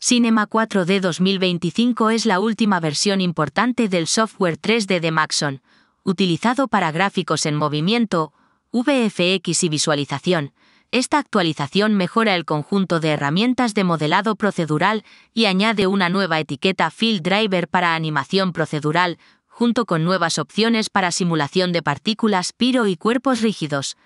Cinema 4D 2025 es la última versión importante del software 3D de Maxon, utilizado para gráficos en movimiento, VFX y visualización. Esta actualización mejora el conjunto de herramientas de modelado procedural y añade una nueva etiqueta Field Driver para animación procedural, junto con nuevas opciones para simulación de partículas, piro y cuerpos rígidos.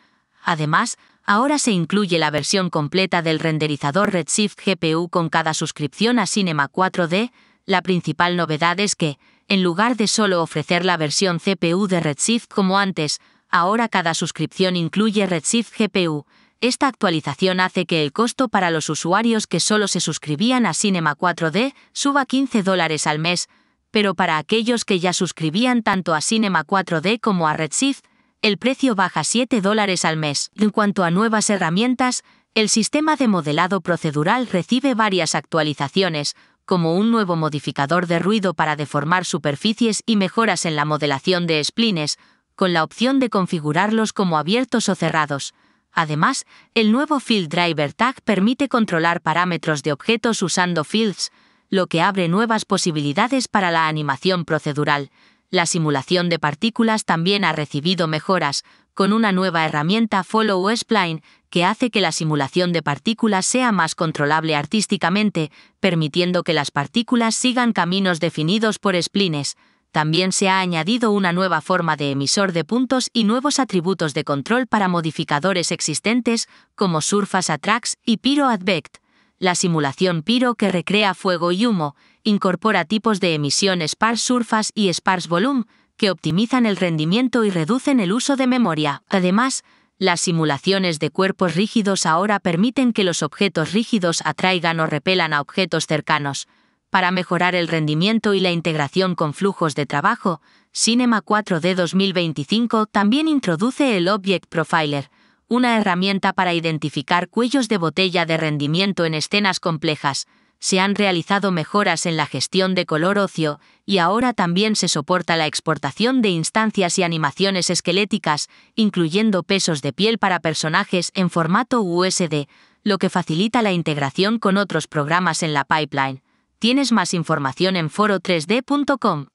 Además, ahora se incluye la versión completa del renderizador Redshift GPU con cada suscripción a Cinema 4D, la principal novedad es que, en lugar de solo ofrecer la versión CPU de Redshift como antes, ahora cada suscripción incluye Redshift GPU. Esta actualización hace que el costo para los usuarios que solo se suscribían a Cinema 4D suba 15 dólares al mes, pero para aquellos que ya suscribían tanto a Cinema 4D como a Redshift, el precio baja 7 dólares al mes. En cuanto a nuevas herramientas, el sistema de modelado procedural recibe varias actualizaciones, como un nuevo modificador de ruido para deformar superficies y mejoras en la modelación de splines, con la opción de configurarlos como abiertos o cerrados. Además, el nuevo Field Driver Tag permite controlar parámetros de objetos usando fields, lo que abre nuevas posibilidades para la animación procedural. La simulación de partículas también ha recibido mejoras, con una nueva herramienta Follow Spline que hace que la simulación de partículas sea más controlable artísticamente, permitiendo que las partículas sigan caminos definidos por splines. También se ha añadido una nueva forma de emisor de puntos y nuevos atributos de control para modificadores existentes como Surface Attracts y Pyro Advect. La simulación Piro que recrea fuego y humo incorpora tipos de emisión Sparse Surface y Sparse Volume que optimizan el rendimiento y reducen el uso de memoria. Además, las simulaciones de cuerpos rígidos ahora permiten que los objetos rígidos atraigan o repelan a objetos cercanos. Para mejorar el rendimiento y la integración con flujos de trabajo, Cinema 4D 2025 también introduce el Object Profiler, una herramienta para identificar cuellos de botella de rendimiento en escenas complejas, se han realizado mejoras en la gestión de color ocio y ahora también se soporta la exportación de instancias y animaciones esqueléticas, incluyendo pesos de piel para personajes en formato USD, lo que facilita la integración con otros programas en la pipeline. Tienes más información en foro3d.com.